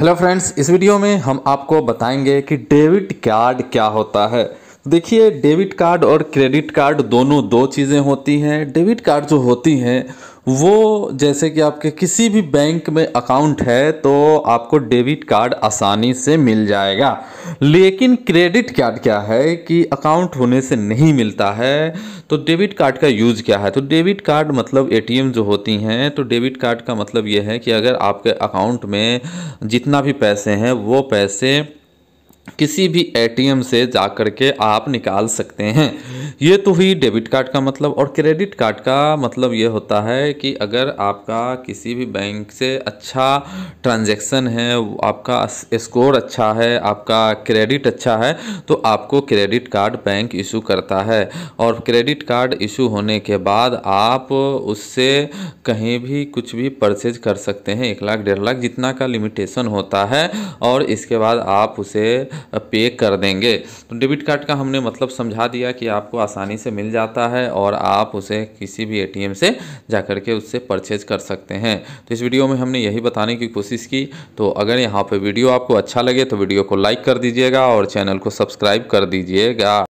hello friends इस video में हम आपको बताएंगे कि डेबिट कार्ड क्या होता है देखिए डेबिट कार्ड और क्रेडिट कार्ड दोनों दो चीज़ें होती हैं डेबिट कार्ड जो होती हैं वो जैसे कि आपके किसी भी बैंक में अकाउंट है तो आपको डेबिट कार्ड आसानी से मिल जाएगा लेकिन क्रेडिट कार्ड क्या है कि अकाउंट होने से नहीं मिलता है तो डेबिट कार्ड का यूज़ क्या है तो डेबिट कार्ड मतलब एटीएम जो होती हैं तो डेबिट कार्ड का मतलब ये है कि अगर आपके अकाउंट में जितना भी पैसे हैं वो पैसे किसी भी एटीएम से जा कर के आप निकाल सकते हैं ये तो हुई डेबिट कार्ड का मतलब और क्रेडिट कार्ड का मतलब ये होता है कि अगर आपका किसी भी बैंक से अच्छा ट्रांजैक्शन है आपका स्कोर अच्छा है आपका क्रेडिट अच्छा है तो आपको क्रेडिट कार्ड बैंक इशू करता है और क्रेडिट कार्ड इशू होने के बाद आप उससे कहीं भी कुछ भी परचेज कर सकते हैं एक लाख डेढ़ लाख जितना का लिमिटेशन होता है और इसके बाद आप उसे पे कर देंगे तो डेबिट कार्ड का हमने मतलब समझा दिया कि आपको आसानी से मिल जाता है और आप उसे किसी भी एटीएम से जा कर के उससे परचेज कर सकते हैं तो इस वीडियो में हमने यही बताने की कोशिश की तो अगर यहाँ पर वीडियो आपको अच्छा लगे तो वीडियो को लाइक कर दीजिएगा और चैनल को सब्सक्राइब कर दीजिएगा